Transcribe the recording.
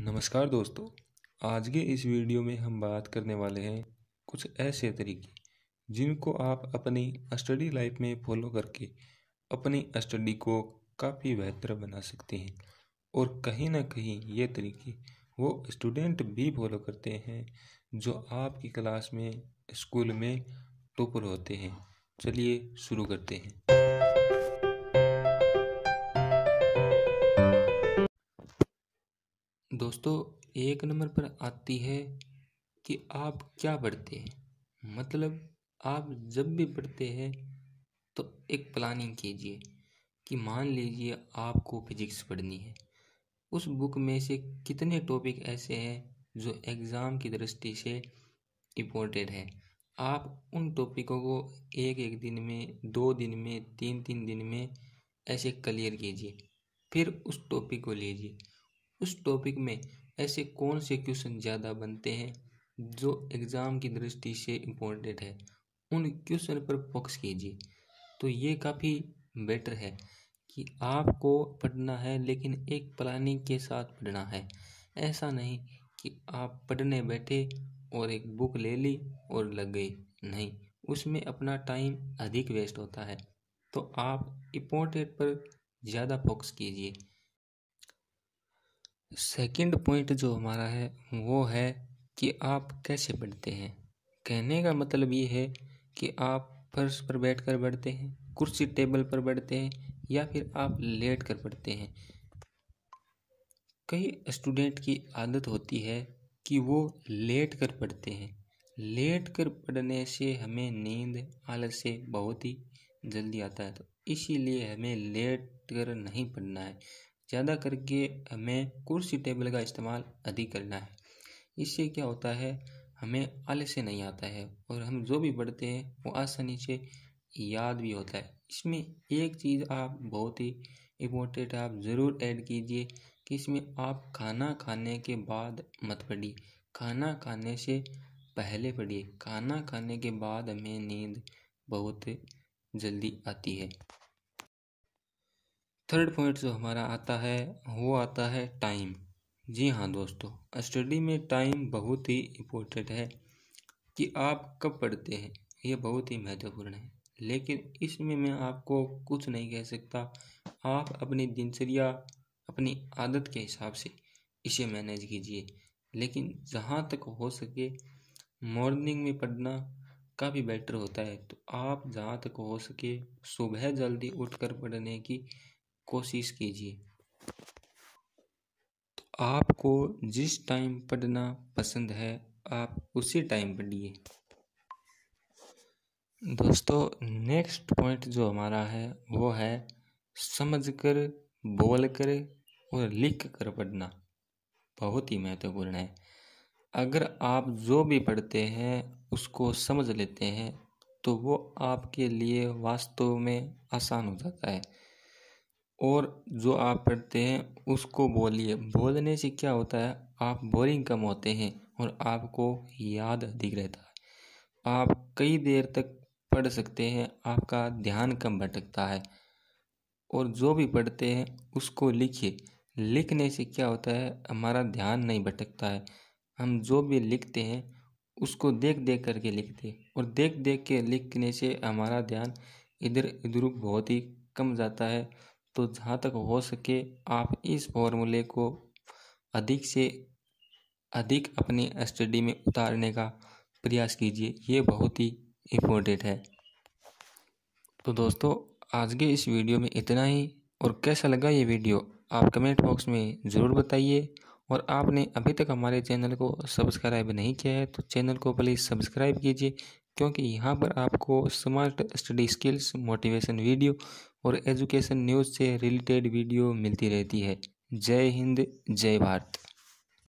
नमस्कार दोस्तों आज के इस वीडियो में हम बात करने वाले हैं कुछ ऐसे तरीके जिनको आप अपनी स्टडी लाइफ में फॉलो करके अपनी स्टडी को काफ़ी बेहतर बना सकते हैं और कहीं ना कहीं ये तरीके वो स्टूडेंट भी फॉलो करते हैं जो आपकी क्लास में स्कूल में टॉपर होते हैं चलिए शुरू करते हैं दोस्तों एक नंबर पर आती है कि आप क्या पढ़ते हैं मतलब आप जब भी पढ़ते हैं तो एक प्लानिंग कीजिए कि मान लीजिए आपको फिजिक्स पढ़नी है उस बुक में से कितने टॉपिक ऐसे हैं जो एग्ज़ाम की दृष्टि से इम्पोर्टेंट है आप उन टॉपिकों को एक एक दिन में दो दिन में तीन तीन दिन में ऐसे क्लियर कीजिए फिर उस टॉपिक को लीजिए उस टॉपिक में ऐसे कौन से क्वेश्चन ज़्यादा बनते हैं जो एग्ज़ाम की दृष्टि से इम्पोर्टेंट है उन क्वेश्चन पर फोकस कीजिए तो ये काफ़ी बेटर है कि आपको पढ़ना है लेकिन एक प्लानिंग के साथ पढ़ना है ऐसा नहीं कि आप पढ़ने बैठे और एक बुक ले ली और लग गई नहीं उसमें अपना टाइम अधिक वेस्ट होता है तो आप इम्पोर्टेंट पर ज़्यादा फोकस कीजिए सेकंड पॉइंट जो हमारा है वो है कि आप कैसे बढ़ते हैं कहने का मतलब ये है कि आप फर्श पर बैठकर बढ़ते हैं कुर्सी टेबल पर बढ़ते हैं या फिर आप लेट कर पढ़ते हैं कई स्टूडेंट की आदत होती है कि वो लेट कर पढ़ते हैं लेट कर पढ़ने से हमें नींद आलस से बहुत ही जल्दी आता है तो इसीलिए हमें लेट कर नहीं पढ़ना है ज़्यादा करके हमें कुर्सी टेबल का इस्तेमाल अधिक करना है इससे क्या होता है हमें आलस्य नहीं आता है और हम जो भी पढ़ते हैं वो आसानी से याद भी होता है इसमें एक चीज़ आप बहुत ही इम्पोर्टेंट आप ज़रूर ऐड कीजिए कि इसमें आप खाना खाने के बाद मत पढ़िए खाना खाने से पहले पढ़िए खाना खाने के बाद हमें नींद बहुत जल्दी आती है थर्ड पॉइंट जो हमारा आता है वो आता है टाइम जी हाँ दोस्तों स्टडी में टाइम बहुत ही इम्पोर्टेंट है कि आप कब पढ़ते हैं ये बहुत ही महत्वपूर्ण है लेकिन इसमें मैं आपको कुछ नहीं कह सकता आप अपनी दिनचर्या अपनी आदत के हिसाब से इसे मैनेज कीजिए लेकिन जहाँ तक हो सके मॉर्निंग में पढ़ना काफ़ी बेटर होता है तो आप जहाँ तक हो सके सुबह जल्दी उठकर पढ़ने की कोशिश कीजिए तो आपको जिस टाइम पढ़ना पसंद है आप उसी टाइम पढ़िए दोस्तों नेक्स्ट पॉइंट जो हमारा है वो है समझकर बोलकर और लिख कर पढ़ना बहुत ही महत्वपूर्ण है अगर आप जो भी पढ़ते हैं उसको समझ लेते हैं तो वो आपके लिए वास्तव में आसान हो जाता है और जो आप पढ़ते हैं उसको बोलिए बोलने से क्या होता है आप बोरिंग कम होते हैं और आपको याद अधिक रहता है आप कई देर तक पढ़ सकते हैं आपका ध्यान कम भटकता है और जो भी पढ़ते हैं उसको लिखिए लिखने से क्या होता है हमारा ध्यान नहीं भटकता है हम जो भी लिखते हैं उसको देख देख करके लिखते हैं और देख देख के लिखने से हमारा ध्यान इधर इधर बहुत ही कम जाता है तो जहाँ तक हो सके आप इस फॉर्मूले को अधिक से अधिक अपनी स्टडी में उतारने का प्रयास कीजिए ये बहुत ही इम्पोर्टेंट है तो दोस्तों आज के इस वीडियो में इतना ही और कैसा लगा ये वीडियो आप कमेंट बॉक्स में ज़रूर बताइए और आपने अभी तक हमारे चैनल को सब्सक्राइब नहीं किया है तो चैनल को प्लीज़ सब्सक्राइब कीजिए क्योंकि यहाँ पर आपको smart study skills motivation video और एजुकेशन न्यूज़ से रिलेटेड वीडियो मिलती रहती है जय हिंद जय भारत